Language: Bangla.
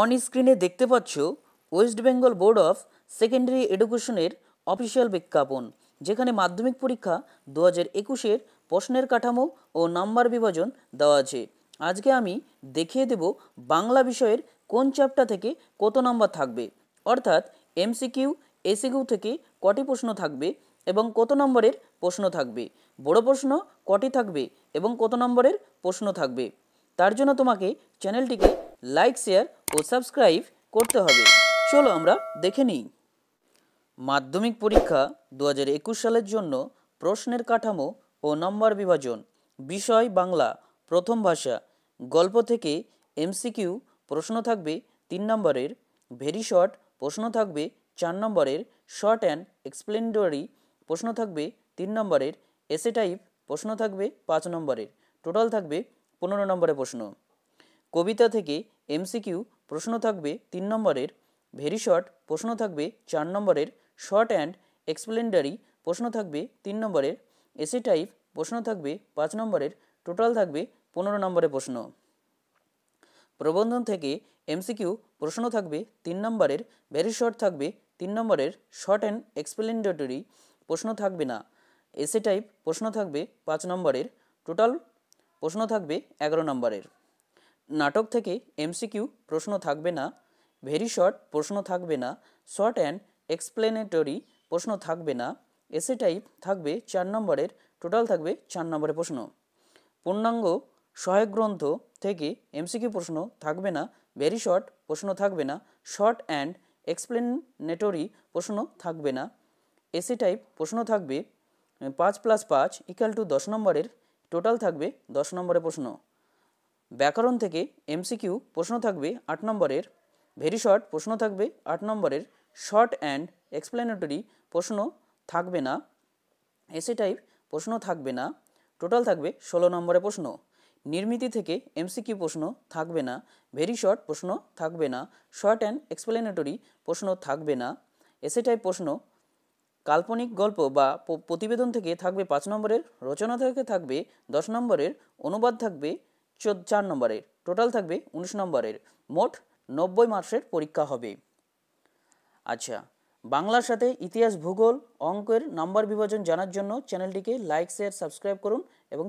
অন স্ক্রিনে দেখতে পাচ্ছ West Bengal board of secondary এডুকেশনের অফিসিয়াল বিজ্ঞাপন যেখানে মাধ্যমিক পরীক্ষা দু হাজার একুশের প্রশ্নের কাঠামো ও নাম্বার বিভাজন দেওয়া আছে আজকে আমি দেখিয়ে দেব বাংলা বিষয়ের কোন চ্যাপ্টার থেকে কত নাম্বার থাকবে অর্থাৎ এমসিকিউ এসিকিউ থেকে কটি প্রশ্ন থাকবে এবং কত নম্বরের প্রশ্ন থাকবে বড় প্রশ্ন কটি থাকবে এবং কত নম্বরের প্রশ্ন থাকবে তার জন্য তোমাকে চ্যানেলটিকে লাইক শেয়ার ও সাবস্ক্রাইব করতে হবে চলো আমরা দেখে নিই মাধ্যমিক পরীক্ষা দু একুশ সালের জন্য প্রশ্নের কাঠামো ও নম্বর বিভাজন বিষয় বাংলা প্রথম ভাষা গল্প থেকে এমসিকিউ প্রশ্ন থাকবে তিন নম্বরের ভেরি শর্ট প্রশ্ন থাকবে চার নম্বরের শর্ট অ্যান্ড এক্সপ্লেন্ডরি প্রশ্ন থাকবে তিন নম্বরের এসে টাইপ প্রশ্ন থাকবে পাঁচ নম্বরের টোটাল থাকবে পনেরো নম্বরের প্রশ্ন কবিতা থেকে এমসিকিউ প্রশ্ন থাকবে তিন নম্বরের ভেরি শর্ট প্রশ্ন থাকবে চার নম্বরের শর্ট অ্যান্ড এক্সপ্লেন্ডারি প্রশ্ন থাকবে তিন নম্বরের এসি টাইপ প্রশ্ন থাকবে পাঁচ নম্বরের টোটাল থাকবে পনেরো নম্বরের প্রশ্ন প্রবন্ধন থেকে এমসিকিউ প্রশ্ন থাকবে তিন নম্বরের ভেরি শর্ট থাকবে তিন নম্বরের শর্ট অ্যান্ড এক্সপ্লেন্ডেটরি প্রশ্ন থাকবে না এসে টাইপ প্রশ্ন থাকবে পাঁচ নম্বরের টোটাল প্রশ্ন থাকবে এগারো নম্বরের নাটক থেকে এমসিকিউ প্রশ্ন থাকবে না ভেরি শর্ট প্রশ্ন থাকবে না শর্ট অ্যান্ড এক্সপ্লেনেটরি প্রশ্ন থাকবে না এসে টাইপ থাকবে চার নম্বরের টোটাল থাকবে চার নম্বরের প্রশ্ন পূর্ণাঙ্গ সহায়ক গ্রন্থ থেকে এমসিকিউ প্রশ্ন থাকবে না ভেরি শর্ট প্রশ্ন থাকবে না শর্ট অ্যান্ড এক্সপ্লেনেটরি প্রশ্ন থাকবে না এসে টাইপ প্রশ্ন থাকবে পাঁচ প্লাস পাঁচ ইকাল টু দশ নম্বরের টোটাল থাকবে দশ নম্বরের প্রশ্ন ব্যাকরণ থেকে এমসিকিউ প্রশ্ন থাকবে আট নম্বরের ভেরি শর্ট প্রশ্ন থাকবে আট নম্বরের শর্ট অ্যান্ড এক্সপ্লেনেটরি প্রশ্ন থাকবে না এসে টাইপ প্রশ্ন থাকবে না টোটাল থাকবে ষোলো নম্বরে প্রশ্ন নির্মিতি থেকে এমসিকিউ প্রশ্ন থাকবে না ভেরি শর্ট প্রশ্ন থাকবে না শর্ট অ্যান্ড এক্সপ্লেনেটরি প্রশ্ন থাকবে না এসে টাইপ প্রশ্ন কাল্পনিক গল্প বা প্রতিবেদন থেকে থাকবে পাঁচ নম্বরের রচনা থেকে থাকবে দশ নম্বরের অনুবাদ থাকবে চার নম্বরের টোটাল থাকবে উনিশ নম্বরের মোট নব্বই মার্কসের পরীক্ষা হবে আচ্ছা বাংলার সাথে ইতিহাস ভূগোল অঙ্কের নাম্বার বিভাজন জানার জন্য চ্যানেলটিকে লাইক শেয়ার সাবস্ক্রাইব করুন এবং